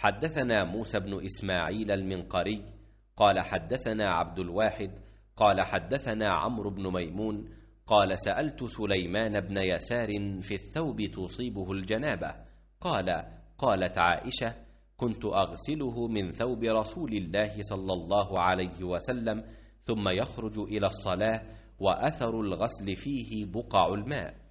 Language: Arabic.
حدثنا موسى بن إسماعيل المنقري قال حدثنا عبد الواحد قال حدثنا عمرو بن ميمون قال سألت سليمان بن يسار في الثوب تصيبه الجنابة قال قالت عائشة كنت أغسله من ثوب رسول الله صلى الله عليه وسلم ثم يخرج إلى الصلاة وأثر الغسل فيه بقع الماء